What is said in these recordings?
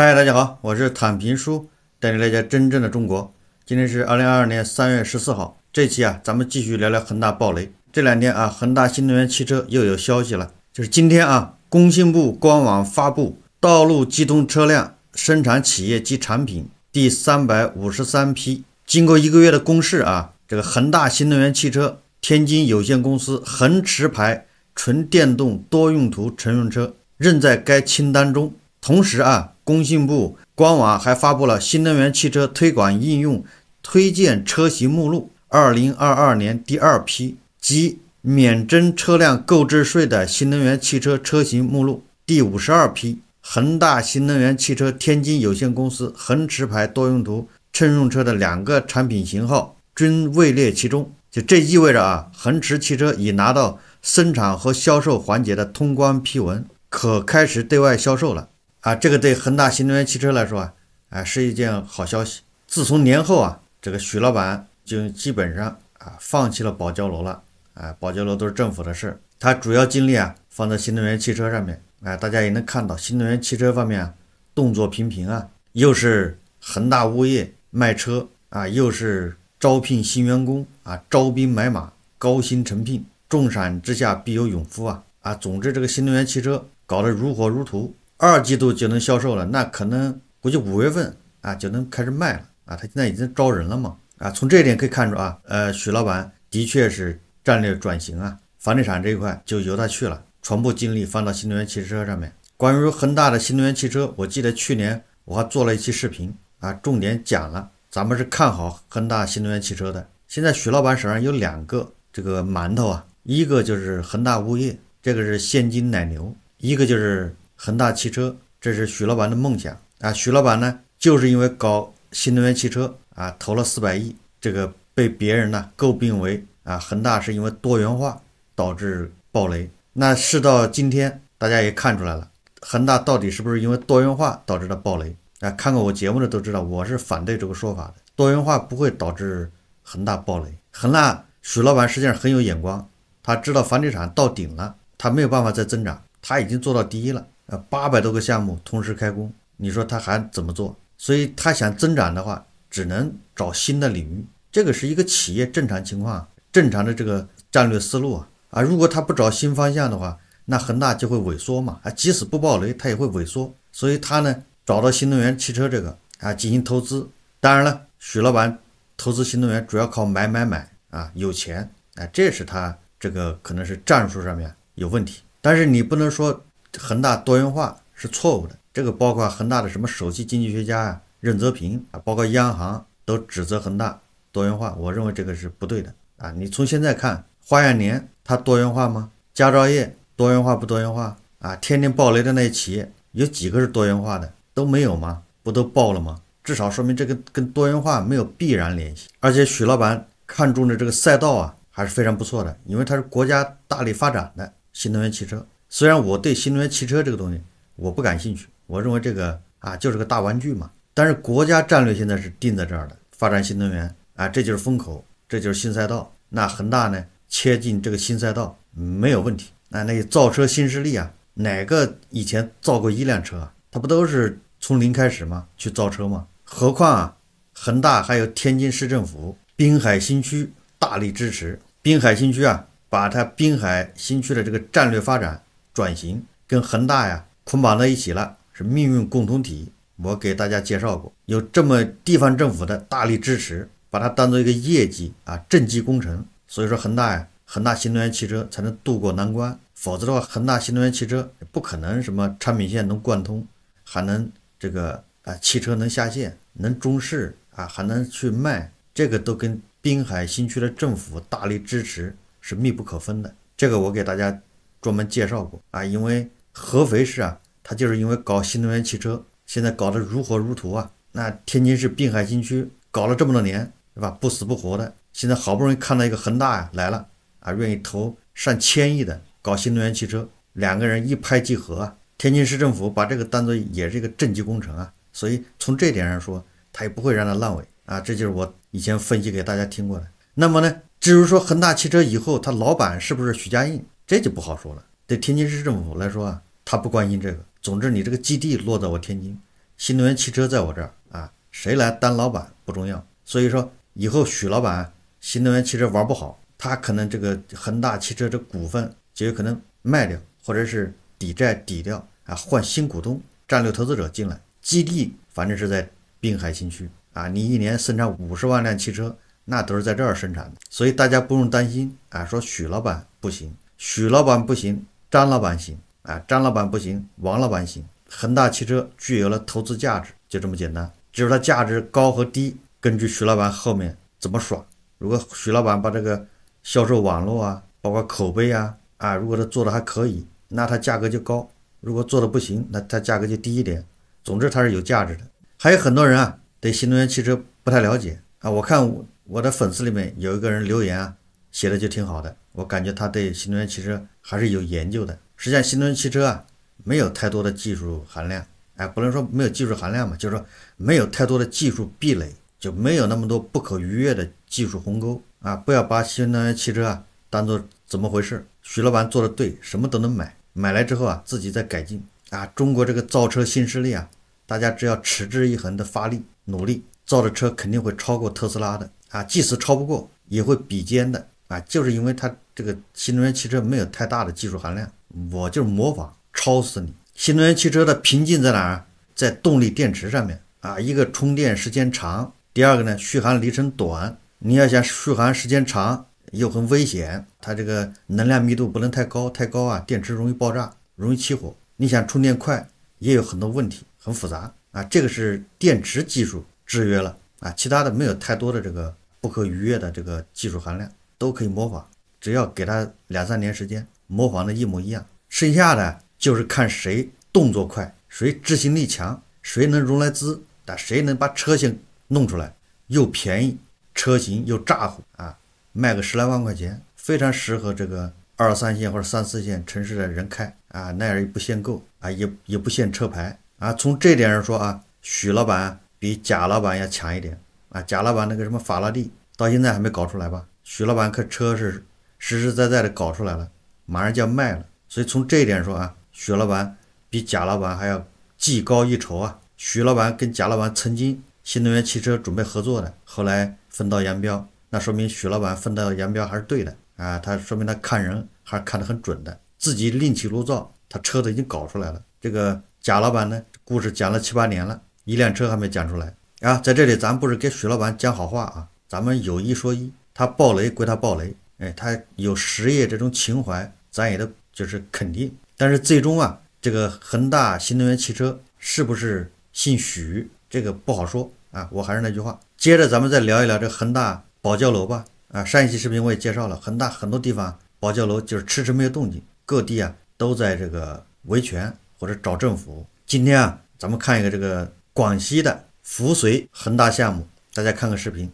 嗨，大家好，我是坦平叔，带你了解真正的中国。今天是二零二二年三月十四号，这期啊，咱们继续聊聊恒大暴雷。这两天啊，恒大新能源汽车又有消息了，就是今天啊，工信部官网发布道路机动车辆生产企业及产品第三百五十三批，经过一个月的公示啊，这个恒大新能源汽车天津有限公司恒驰牌纯电动多用途乘用车仍在该清单中。同时啊，工信部官网还发布了新能源汽车推广应用推荐车型目录二零二二年第二批及免征车辆购置税的新能源汽车车型目录第五十二批，恒大新能源汽车天津有限公司恒驰牌多用途乘用车的两个产品型号均位列其中。就这意味着啊，恒驰汽车已拿到生产和销售环节的通关批文，可开始对外销售了。啊，这个对恒大新能源汽车来说啊，啊是一件好消息。自从年后啊，这个许老板就基本上啊，放弃了保交楼了。啊，保交楼都是政府的事，他主要精力啊，放在新能源汽车上面。啊，大家也能看到新能源汽车方面动作频频啊，又是恒大物业卖车啊，又是招聘新员工啊，招兵买马，高薪诚聘，重赏之下必有勇夫啊啊。总之，这个新能源汽车搞得如火如荼。二季度就能销售了，那可能估计五月份啊就能开始卖了啊。他现在已经招人了嘛啊，从这一点可以看出啊，呃，许老板的确是战略转型啊，房地产这一块就由他去了，全部精力放到新能源汽车上面。关于恒大的新能源汽车，我记得去年我还做了一期视频啊，重点讲了咱们是看好恒大新能源汽车的。现在许老板手上有两个这个馒头啊，一个就是恒大物业，这个是现金奶牛，一个就是。恒大汽车，这是许老板的梦想啊！许老板呢，就是因为搞新能源汽车啊，投了四百亿，这个被别人呢诟病为啊，恒大是因为多元化导致暴雷。那事到今天，大家也看出来了，恒大到底是不是因为多元化导致的暴雷？啊，看过我节目的都知道，我是反对这个说法的。多元化不会导致恒大暴雷。恒大许老板实际上很有眼光，他知道房地产到顶了，他没有办法再增长，他已经做到第一了。呃，八百多个项目同时开工，你说他还怎么做？所以他想增长的话，只能找新的领域。这个是一个企业正常情况、正常的这个战略思路啊。啊，如果他不找新方向的话，那恒大就会萎缩嘛。啊，即使不暴雷，他也会萎缩。所以他呢，找到新能源汽车这个啊进行投资。当然了，许老板投资新能源主要靠买买买啊，有钱啊，这是他这个可能是战术上面有问题。但是你不能说。恒大多元化是错误的，这个包括恒大的什么首席经济学家啊，任泽平啊，包括央行都指责恒大多元化，我认为这个是不对的啊。你从现在看，花样年它多元化吗？佳兆业多元化不多元化啊？天天爆雷的那些企业，有几个是多元化的？都没有吗？不都爆了吗？至少说明这个跟多元化没有必然联系。而且许老板看中的这个赛道啊，还是非常不错的，因为它是国家大力发展的新能源汽车。虽然我对新能源汽车这个东西我不感兴趣，我认为这个啊就是个大玩具嘛。但是国家战略现在是定在这儿的，发展新能源啊，这就是风口，这就是新赛道。那恒大呢，切进这个新赛道没有问题。那那些造车新势力啊，哪个以前造过一辆车？啊？他不都是从零开始吗？去造车吗？何况啊，恒大还有天津市政府、滨海新区大力支持。滨海新区啊，把它滨海新区的这个战略发展。转型跟恒大呀捆绑在一起了，是命运共同体。我给大家介绍过，有这么地方政府的大力支持，把它当做一个业绩啊政绩工程。所以说恒大呀，恒大新能源汽车才能渡过难关。否则的话，恒大新能源汽车不可能什么产品线能贯通，还能这个啊汽车能下线，能中试啊，还能去卖，这个都跟滨海新区的政府大力支持是密不可分的。这个我给大家。专门介绍过啊，因为合肥市啊，它就是因为搞新能源汽车，现在搞得如火如荼啊。那天津市滨海新区搞了这么多年，对吧？不死不活的，现在好不容易看到一个恒大来了啊，愿意投上千亿的搞新能源汽车，两个人一拍即合啊。天津市政府把这个当做也是一个政绩工程啊，所以从这点上说，他也不会让它烂尾啊。这就是我以前分析给大家听过的。那么呢，至于说恒大汽车以后他老板是不是许家印？这就不好说了。对天津市政府来说啊，他不关心这个。总之，你这个基地落在我天津，新能源汽车在我这儿啊，谁来当老板不重要。所以说，以后许老板新能源汽车玩不好，他可能这个恒大汽车这股份就有可能卖掉，或者是抵债抵掉啊，换新股东、战略投资者进来。基地反正是在滨海新区啊，你一年生产五十万辆汽车，那都是在这儿生产的。所以大家不用担心啊，说许老板不行。许老板不行，张老板行，啊，张老板不行，王老板行。恒大汽车具有了投资价值，就这么简单。就是它价值高和低，根据徐老板后面怎么耍。如果徐老板把这个销售网络啊，包括口碑啊，啊，如果他做的还可以，那它价格就高；如果做的不行，那它价格就低一点。总之，它是有价值的。还有很多人啊，对新能源汽车不太了解啊。我看我的粉丝里面有一个人留言啊。写的就挺好的，我感觉他对新能源汽车还是有研究的。实际上，新能源汽车啊，没有太多的技术含量，哎，不能说没有技术含量嘛，就是说没有太多的技术壁垒，就没有那么多不可逾越的技术鸿沟啊。不要把新能源汽车啊当做怎么回事？徐老板做的对，什么都能买，买来之后啊，自己再改进啊。中国这个造车新势力啊，大家只要持之以恒的发力努力，造的车肯定会超过特斯拉的啊，即使超不过，也会比肩的。啊，就是因为它这个新能源汽车没有太大的技术含量，我就是模仿抄死你。新能源汽车的瓶颈在哪儿？在动力电池上面啊。一个充电时间长，第二个呢，续航里程短。你要想续航时间长又很危险，它这个能量密度不能太高，太高啊，电池容易爆炸，容易起火。你想充电快也有很多问题，很复杂啊。这个是电池技术制约了啊，其他的没有太多的这个不可逾越的这个技术含量。都可以模仿，只要给他两三年时间，模仿的一模一样。剩下的就是看谁动作快，谁执行力强，谁能融来资，但谁能把车型弄出来，又便宜，车型又咋呼啊，卖个十来万块钱，非常适合这个二三线或者三四线城市的人开啊，那样也不限购啊，也也不限车牌啊。从这点上说啊，许老板比贾老板要强一点啊。贾老板那个什么法拉利到现在还没搞出来吧？许老板可车是实实在在的搞出来了，马上就要卖了，所以从这一点说啊，许老板比贾老板还要技高一筹啊。许老板跟贾老板曾经新能源汽车准备合作的，后来分道扬镳，那说明许老板分道扬镳还是对的啊。他说明他看人还是看得很准的，自己另起炉灶，他车子已经搞出来了。这个贾老板呢，故事讲了七八年了，一辆车还没讲出来啊。在这里，咱不是给许老板讲好话啊，咱们有一说一。他暴雷归他暴雷，哎，他有实业这种情怀，咱也得就是肯定。但是最终啊，这个恒大新能源汽车是不是姓许，这个不好说啊。我还是那句话，接着咱们再聊一聊这恒大保教楼吧。啊，上一期视频我也介绍了恒大很多地方保教楼就是迟迟没有动静，各地啊都在这个维权或者找政府。今天啊，咱们看一个这个广西的扶绥恒大项目，大家看个视频。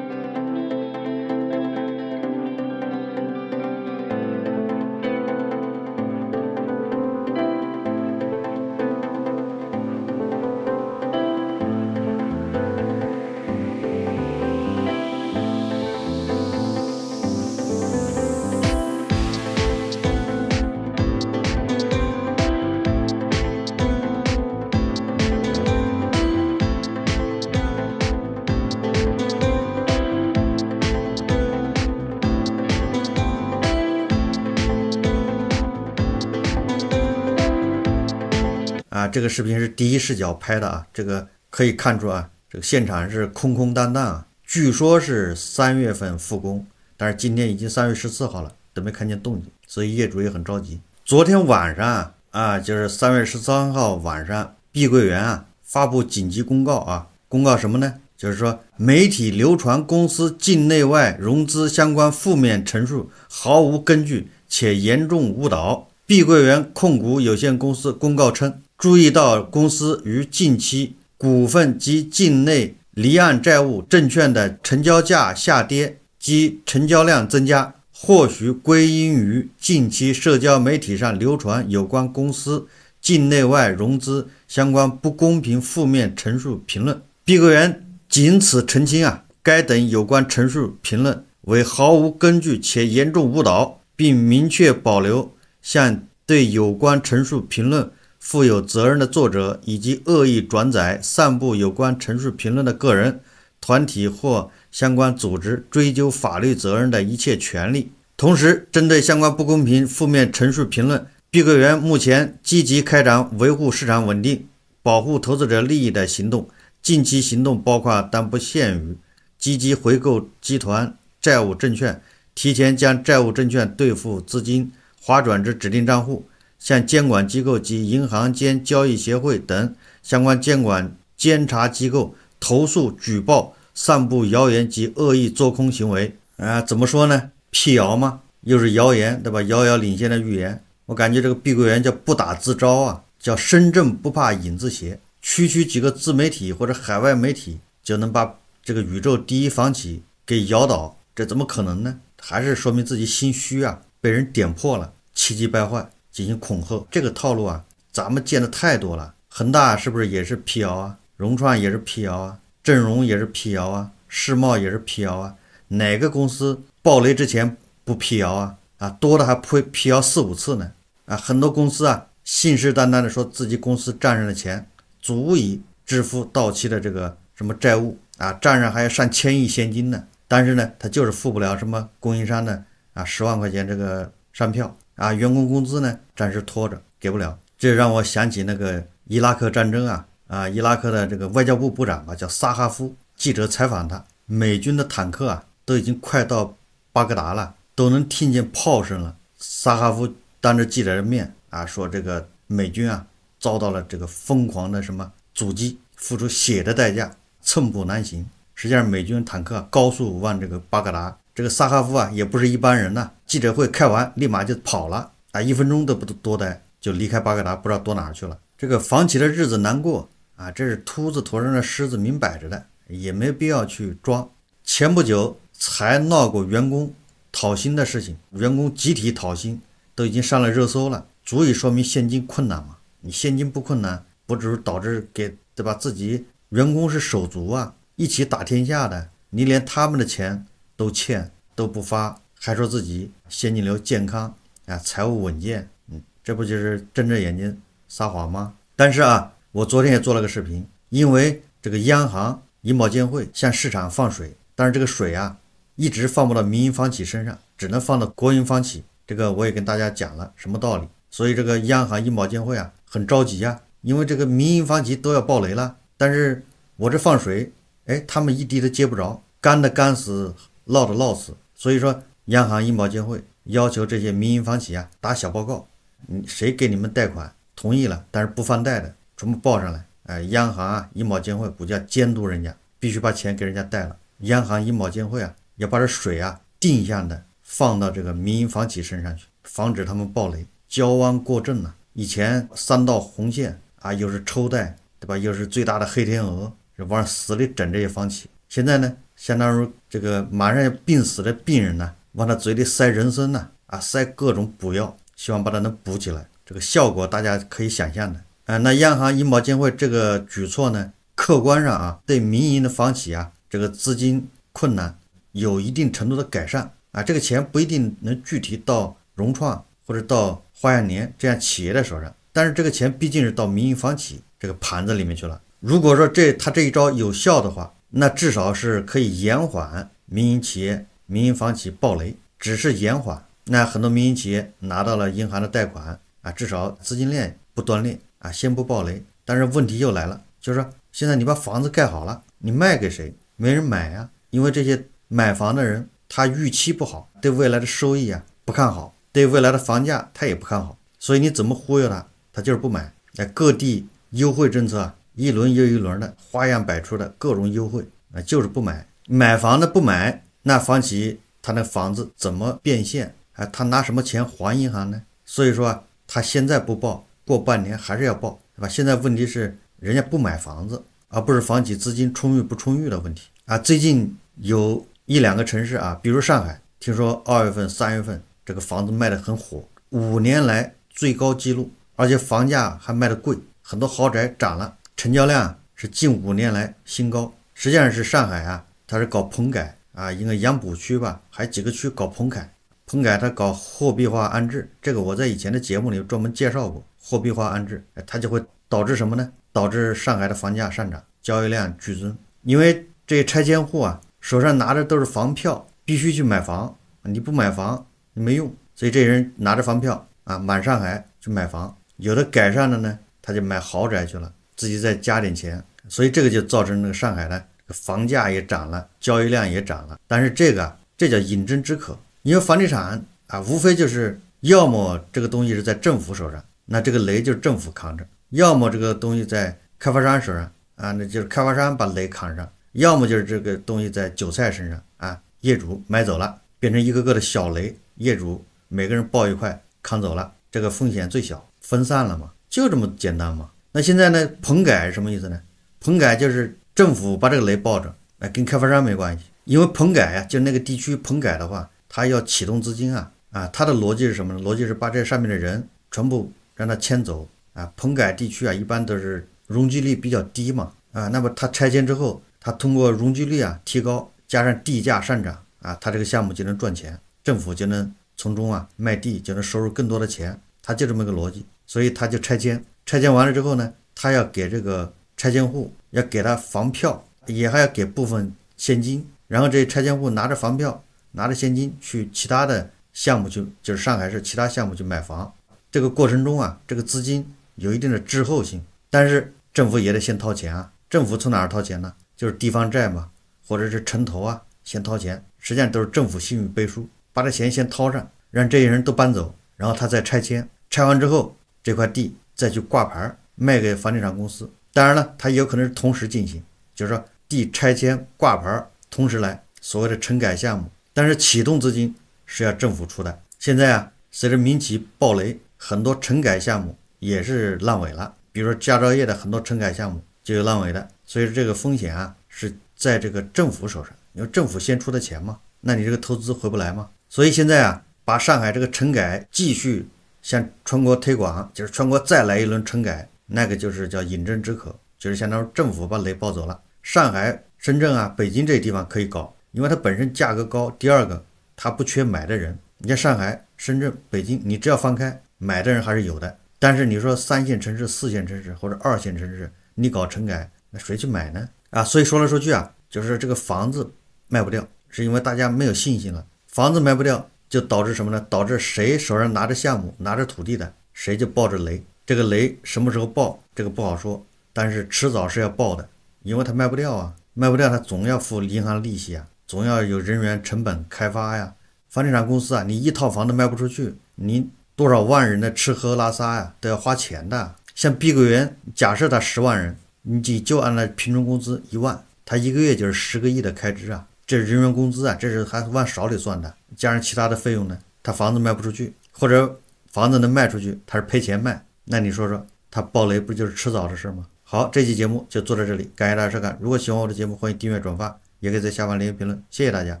这个视频是第一视角拍的啊，这个可以看出啊，这个现场是空空荡荡啊。据说是三月份复工，但是今天已经三月十四号了，都没看见动静，所以业主也很着急。昨天晚上啊，就是三月十三号晚上，碧桂园啊发布紧急公告啊，公告什么呢？就是说媒体流传公司境内外融资相关负面陈述毫无根据，且严重误导。碧桂园控股有限公司公告称。注意到公司于近期股份及境内离岸债务证券的成交价下跌及成交量增加，或许归因于近期社交媒体上流传有关公司境内外融资相关不公平负面陈述评论。碧桂园仅此澄清啊，该等有关陈述评论为毫无根据且严重误导，并明确保留向对有关陈述评论。负有责任的作者以及恶意转载、散布有关陈述评论的个人、团体或相关组织，追究法律责任的一切权利。同时，针对相关不公平、负面陈述评论，碧桂园目前积极开展维护市场稳定、保护投资者利益的行动。近期行动包括但不限于：积极回购集团债务证券，提前将债务证券兑付资金划转至指定账户。向监管机构及银行间交易协会等相关监管监察机构投诉、举报、散布谣言及恶意做空行为。啊，怎么说呢？辟谣吗？又是谣言，对吧？遥遥领先的预言，我感觉这个碧桂园叫不打自招啊，叫身正不怕影子斜。区区几个自媒体或者海外媒体就能把这个宇宙第一房企给摇倒，这怎么可能呢？还是说明自己心虚啊，被人点破了，气急败坏。进行恐吓，这个套路啊，咱们见的太多了。恒大是不是也是辟谣啊？融创也是辟谣啊？振荣也是辟谣啊？世茂也是辟谣啊？哪个公司暴雷之前不辟谣啊？啊，多的还辟辟谣四五次呢。啊，很多公司啊，信誓旦旦的说自己公司账上的钱足以支付到期的这个什么债务啊，账上还有上千亿现金呢。但是呢，他就是付不了什么供应商的啊十万块钱这个商票。啊，员工工资呢暂时拖着给不了，这让我想起那个伊拉克战争啊啊，伊拉克的这个外交部部长啊叫萨哈夫，记者采访他，美军的坦克啊都已经快到巴格达了，都能听见炮声了。萨哈夫当着记者的面啊说这个美军啊遭到了这个疯狂的什么阻击，付出血的代价，寸步难行。实际上美军坦克高速往这个巴格达。这个萨哈夫啊，也不是一般人呐。记者会开完，立马就跑了啊，一分钟都不多待，就离开巴格达，不知道躲哪儿去了。这个房企的日子难过啊，这是秃子头上的虱子，明摆着的，也没必要去装。前不久才闹过员工讨薪的事情，员工集体讨薪都已经上了热搜了，足以说明现金困难嘛。你现金不困难，不只是导致给对吧？自己员工是手足啊，一起打天下的，你连他们的钱。都欠都不发，还说自己现金流健康啊，财务稳健，嗯，这不就是睁着眼睛撒谎吗？但是啊，我昨天也做了个视频，因为这个央行、银保监会向市场放水，但是这个水啊，一直放不到民营房企身上，只能放到国营房企。这个我也跟大家讲了什么道理，所以这个央行、银保监会啊，很着急啊，因为这个民营房企都要暴雷了，但是我这放水，哎，他们一滴都接不着，干的干死。闹着闹死，所以说央行、银保监会要求这些民营房企啊打小报告，嗯，谁给你们贷款同意了，但是不放贷的，全部报上来。哎，央行啊、银保监会估计要监督人家，必须把钱给人家贷了。央行、银保监会啊要把这水啊定向的放到这个民营房企身上去，防止他们暴雷、交弯过正呢。以前三道红线啊，又是抽贷，对吧？又是最大的黑天鹅，往死里整这些房企。现在呢，相当于这个马上要病死的病人呢，往他嘴里塞人参呢，啊，塞各种补药，希望把他能补起来。这个效果大家可以想象的。啊，那央行、银保监会这个举措呢，客观上啊，对民营的房企啊，这个资金困难有一定程度的改善啊。这个钱不一定能具体到融创或者到花样年这样企业的手上，但是这个钱毕竟是到民营房企这个盘子里面去了。如果说这他这一招有效的话，那至少是可以延缓民营企业、民营房企暴雷，只是延缓。那很多民营企业拿到了银行的贷款啊，至少资金链不断裂啊，先不暴雷。但是问题又来了，就是现在你把房子盖好了，你卖给谁？没人买呀，因为这些买房的人他预期不好，对未来的收益啊不看好，对未来的房价他也不看好，所以你怎么忽悠他，他就是不买。那各地优惠政策啊。一轮又一轮的花样百出的各种优惠啊，就是不买，买房的不买，那房企他那房子怎么变现啊？他拿什么钱还银行呢？所以说他现在不报，过半年还是要报，对吧？现在问题是人家不买房子，而不是房企资金充裕不充裕的问题啊。最近有一两个城市啊，比如上海，听说二月份、三月份这个房子卖得很火，五年来最高纪录，而且房价还卖得贵，很多豪宅涨了。成交量是近五年来新高，实际上是上海啊，它是搞棚改啊，一个杨浦区吧，还几个区搞棚改，棚改它搞货币化安置，这个我在以前的节目里专门介绍过，货币化安置，它就会导致什么呢？导致上海的房价上涨，交易量剧增，因为这些拆迁户啊，手上拿着都是房票，必须去买房，你不买房你没用，所以这些人拿着房票啊，满上海去买房，有的改善了呢，他就买豪宅去了。自己再加点钱，所以这个就造成那个上海呢，房价也涨了，交易量也涨了。但是这个，这叫饮鸩止渴。因为房地产啊，无非就是要么这个东西是在政府手上，那这个雷就是政府扛着；要么这个东西在开发商手上啊，那就是开发商把雷扛上；要么就是这个东西在韭菜身上啊，业主买走了，变成一个个的小雷，业主每个人抱一块扛走了，这个风险最小，分散了嘛，就这么简单嘛。那现在呢？棚改什么意思呢？棚改就是政府把这个雷抱着，哎，跟开发商没关系，因为棚改呀，就那个地区棚改的话，它要启动资金啊，啊，它的逻辑是什么呢？逻辑是把这上面的人全部让他迁走啊。棚改地区啊，一般都是容积率比较低嘛，啊，那么他拆迁之后，他通过容积率啊提高，加上地价上涨啊，他这个项目就能赚钱，政府就能从中啊卖地，就能收入更多的钱，他就这么个逻辑，所以他就拆迁。拆迁完了之后呢，他要给这个拆迁户要给他房票，也还要给部分现金。然后这些拆迁户拿着房票，拿着现金去其他的项目去，就是上海市其他项目去买房。这个过程中啊，这个资金有一定的滞后性，但是政府也得先掏钱啊。政府从哪儿掏钱呢？就是地方债嘛，或者是城投啊，先掏钱。实际上都是政府信誉背书，把这钱先掏上，让这些人都搬走，然后他再拆迁。拆完之后这块地。再去挂牌儿卖给房地产公司，当然了，它也有可能是同时进行，就是说地拆迁挂牌儿同时来所谓的城改项目，但是启动资金是要政府出的。现在啊，随着民企暴雷，很多城改项目也是烂尾了，比如说佳兆业的很多城改项目就有烂尾的，所以说这个风险啊是在这个政府手上。你说政府先出的钱嘛，那你这个投资回不来嘛。所以现在啊，把上海这个城改继续。向全国推广，就是全国再来一轮城改，那个就是叫饮鸩止渴，就是相当于政府把雷抱走了。上海、深圳啊、北京这些地方可以搞，因为它本身价格高，第二个它不缺买的人。你像上海、深圳、北京，你只要放开，买的人还是有的。但是你说三线城市、四线城市或者二线城市，你搞城改，那谁去买呢？啊，所以说来说去啊，就是这个房子卖不掉，是因为大家没有信心了，房子卖不掉。就导致什么呢？导致谁手上拿着项目、拿着土地的，谁就抱着雷。这个雷什么时候爆，这个不好说，但是迟早是要爆的，因为它卖不掉啊，卖不掉它总要付银行利息啊，总要有人员成本开发呀，房地产公司啊，你一套房都卖不出去，你多少万人的吃喝拉撒呀都要花钱的。像碧桂园，假设它十万人，你就就按那平均工资一万，它一个月就是十个亿的开支啊，这是人员工资啊，这是还往少里算的。加上其他的费用呢，他房子卖不出去，或者房子能卖出去，他是赔钱卖，那你说说他暴雷不就是迟早的事吗？好，这期节目就做到这里，感谢大家收看。如果喜欢我的节目，欢迎订阅、转发，也可以在下方留言评论，谢谢大家。